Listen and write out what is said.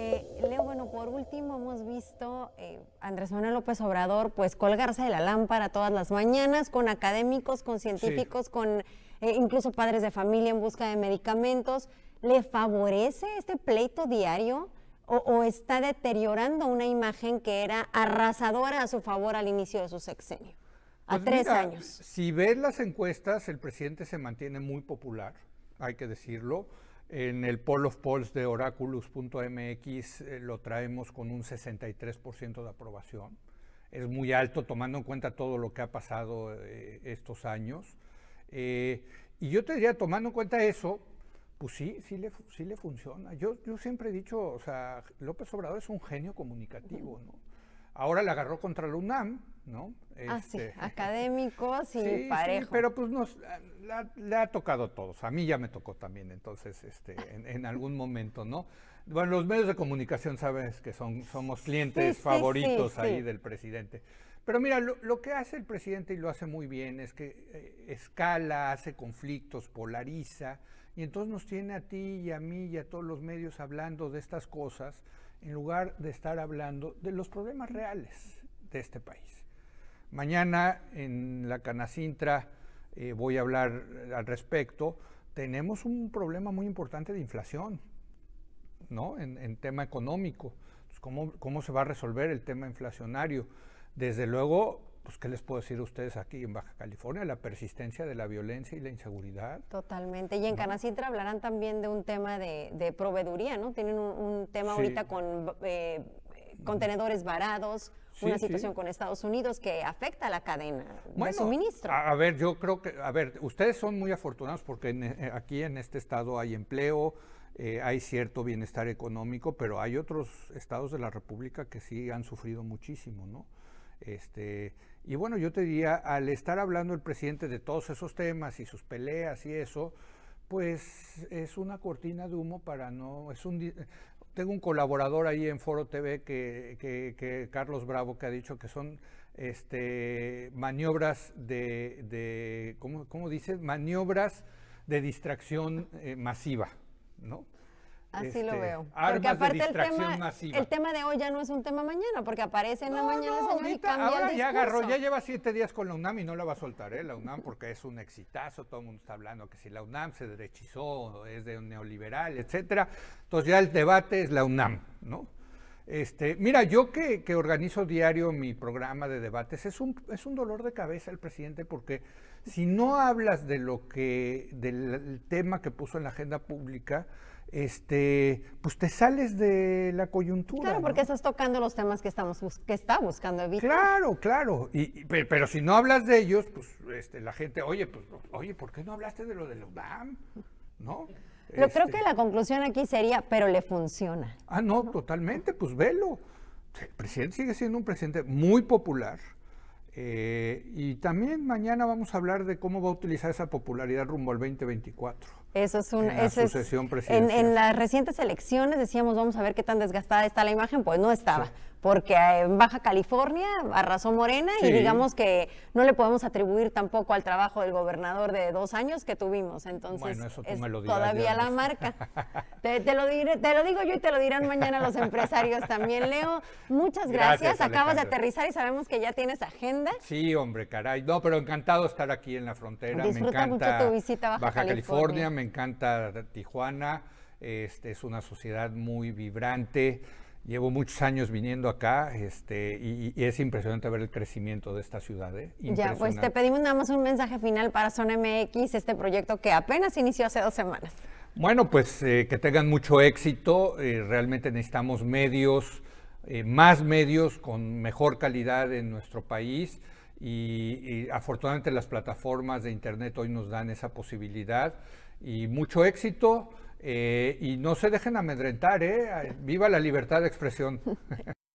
Eh, Leo, bueno, por último hemos visto a eh, Andrés Manuel López Obrador pues colgarse de la lámpara todas las mañanas con académicos, con científicos, con eh, incluso padres de familia en busca de medicamentos. ¿Le favorece este pleito diario o, está deteriorando una imagen que era arrasadora a su favor al inicio de su sexenio? A pues tres años. Si ves las encuestas, el presidente se mantiene muy popular, hay que decirlo. En el poll of polls de oraculus.mx eh, lo traemos con un 63% de aprobación. Es muy alto tomando en cuenta todo lo que ha pasado eh, estos años. Eh, y yo te diría, tomando en cuenta eso, pues sí, sí le, sí le funciona. Yo, yo siempre he dicho, o sea, López Obrador es un genio comunicativo, ¿no? Ahora le agarró contra la UNAM, ¿no? ah, sí, este, académicos y sí, Sí, pero pues nos, le ha tocado a todos, a mí ya me tocó también, entonces, este, en, algún momento, ¿no? Bueno, los medios de comunicación sabes que son, somos clientes favoritos ahí del presidente. Pero mira, lo, que hace el presidente y lo hace muy bien es que eh, escala, hace conflictos, polariza, y entonces nos tiene a ti y a mí y a todos los medios hablando de estas cosas, en lugar de estar hablando de los problemas reales de este país. Mañana en la Canacintra eh, voy a hablar al respecto, tenemos un problema muy importante de inflación, ¿no? En, tema económico. Pues, ¿cómo, se va a resolver el tema inflacionario? Desde luego, pues, ¿qué les puedo decir a ustedes aquí en Baja California? La persistencia de la violencia y la inseguridad. Totalmente. Y en Canacitra hablarán también de un tema de, de proveeduría, ¿no? Tienen un, tema ahorita con eh, contenedores varados, una situación con Estados Unidos que afecta a la cadena de suministro. A, ver, yo creo que, a ver, ustedes son muy afortunados porque eh, aquí en este estado hay empleo, eh, hay cierto bienestar económico, pero hay otros estados de la República que sí han sufrido muchísimo, ¿no? Este, y bueno, yo te diría, al estar hablando el presidente de todos esos temas y sus peleas y eso, pues es una cortina de humo para no, es un, tengo un colaborador ahí en Foro TV que, Carlos Bravo que ha dicho que son este, maniobras de, ¿cómo, dice? Maniobras de distracción eh, masiva, ¿no? Así lo este, veo. Porque aparte el tema, el tema de hoy ya no es un tema mañana, porque aparece en la mañana señor, cambia ahora ya agarró, ya lleva siete días con la UNAM y no la va a soltar, ¿eh? La UNAM porque es un exitazo, todo el mundo está hablando que si la UNAM se derechizó, es de un neoliberal, etcétera. Entonces ya el debate es la UNAM, ¿no? Este, mira, yo que, organizo diario mi programa de debates, es un, es un dolor de cabeza el presidente porque si no hablas de lo que, del tema que puso en la agenda pública, este, pues te sales de la coyuntura. Claro, porque estás tocando los temas que estamos que está buscando evitar. Claro, claro. Y, pero, si no hablas de ellos, pues este, la gente, oye, pues, oye, ¿por qué no hablaste de lo de los dam?" ¿No? Yo creo este. que la conclusión aquí sería, pero le funciona. Ah, no, totalmente, pues velo. El presidente sigue siendo un presidente muy popular. Eh, y también mañana vamos a hablar de cómo va a utilizar esa popularidad rumbo al 2024. Eso es una sucesión eso en, las recientes elecciones decíamos, vamos a ver qué tan desgastada está la imagen, pues no estaba porque eh, en Baja California arrasó Morena y digamos que no le podemos atribuir tampoco al trabajo del gobernador de dos años que tuvimos. Entonces, bueno, eso es lo todavía la marca. te, lo digo yo y te lo dirán mañana los empresarios también. Leo, muchas gracias. Acabas de aterrizar y sabemos que ya tienes agenda. Sí, hombre, caray. No, pero encantado estar aquí en la frontera. Disfruta me encanta mucho tu visita a Baja, California. California. Me encanta Tijuana. Este, es una sociedad muy vibrante. Llevo muchos años viniendo acá este, y, es impresionante ver el crecimiento de esta ciudad. ¿eh? Ya, pues te pedimos nada más un mensaje final para Zona MX, este proyecto que apenas inició hace dos semanas. Bueno, pues eh, que tengan mucho éxito. Eh, realmente necesitamos medios, más medios con mejor calidad en nuestro país. Y, afortunadamente las plataformas de Internet hoy nos dan esa posibilidad y mucho éxito eh, y no se dejen amedrentar, eh, viva la libertad de expresión.